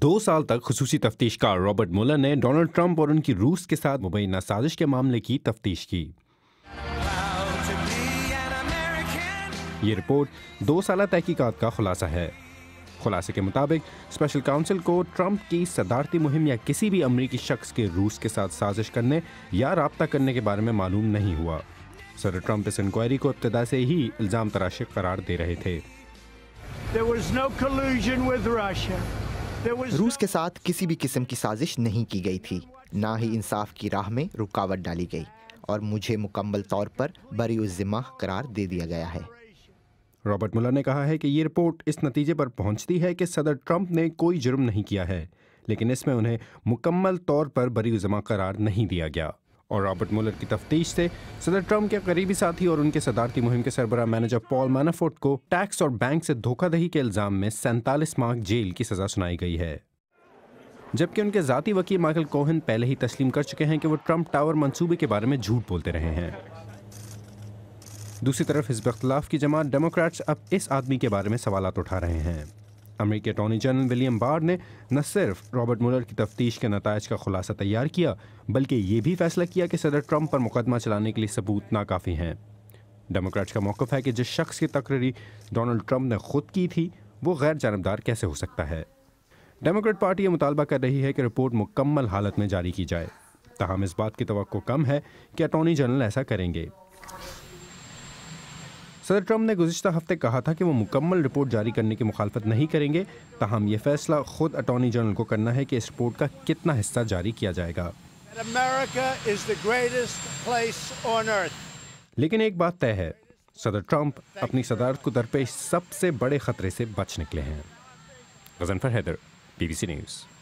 دو سال تک خصوصی تفتیش کار رابرٹ مولر نے ڈونلڈ ٹرمپ اور ان کی روس کے ساتھ مبینہ سازش کے معاملے کی تفتیش کی یہ رپورٹ دو سالہ تحقیقات کا خلاصہ ہے خلاصے کے مطابق اسپیشل کاؤنسل کو ٹرمپ کی صدارتی مہم یا کسی بھی امریکی شخص کے روس کے ساتھ سازش کرنے یا رابطہ کرنے کے بارے میں معلوم نہیں ہوا سر ٹرمپ اس انکوائری کو ابتدا سے ہی الزام تراشق قرار دے رہے تھے There was no collusion with Russia. روس کے ساتھ کسی بھی قسم کی سازش نہیں کی گئی تھی نہ ہی انصاف کی راہ میں رکاوٹ ڈالی گئی اور مجھے مکمل طور پر بری الزمہ قرار دے دیا گیا ہے رابرٹ ملر نے کہا ہے کہ یہ رپورٹ اس نتیجے پر پہنچتی ہے کہ صدر ٹرمپ نے کوئی جرم نہیں کیا ہے لیکن اس میں انہیں مکمل طور پر بری الزمہ قرار نہیں دیا گیا اور رابرٹ مولر کی تفتیش سے صدر ٹرمپ کے قریبی ساتھی اور ان کے صدارتی مہم کے سربراہ مینیجر پال مینافورٹ کو ٹیکس اور بینک سے دھوکہ دہی کے الزام میں سینتالیس مارک جیل کی سزا سنائی گئی ہے جبکہ ان کے ذاتی وکیل مائیکل کوہن پہلے ہی تسلیم کر چکے ہیں کہ وہ ٹرمپ ٹاور منصوبے کے بارے میں جھوٹ بولتے رہے ہیں دوسری طرف حزب اختلاف کی جماعت ڈیموکریٹس اب اس آدمی کے بارے میں سوالات اٹھا رہے ہیں امریکی اٹارنی جنرل ولیم بار نے نہ صرف رابرٹ مولر کی تفتیش کے نتائج کا خلاصہ تیار کیا بلکہ یہ بھی فیصلہ کیا کہ صدر ٹرمپ پر مقدمہ چلانے کے لیے ثبوت ناکافی ہیں ڈیموکریٹس کا موقف ہے کہ جس شخص کی تقرری ڈونلڈ ٹرمپ نے خود کی تھی وہ غیر جانبدار کیسے ہو سکتا ہے ڈیموکریٹ پارٹی یہ مطالبہ کر رہی ہے کہ رپورٹ مکمل حالت میں جاری کی جائے تاہم اس بات کی توقع کم ہے کہ اٹارنی جنرل ایسا کریں گے صدر ٹرمپ نے گزشتہ ہفتے کہا تھا کہ وہ مکمل رپورٹ جاری کرنے کی مخالفت نہیں کریں گے تاہم یہ فیصلہ خود اٹارنی جنرل کو کرنا ہے کہ اس رپورٹ کا کتنا حصہ جاری کیا جائے گا لیکن ایک بات طے ہے صدر ٹرمپ اپنی صدارت کو درپیش سب سے بڑے خطرے سے بچ نکلے ہیں Ghazanfar Haider B B C news